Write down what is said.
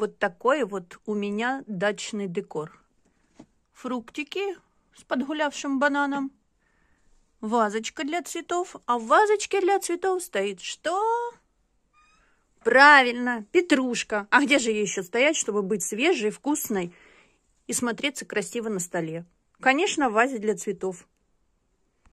Вот такой вот у меня дачный декор. Фруктики с подгулявшим бананом. Вазочка для цветов. А в вазочке для цветов стоит что? Правильно, петрушка. А где же ей еще стоять, чтобы быть свежей, вкусной и смотреться красиво на столе? Конечно, в вазе для цветов.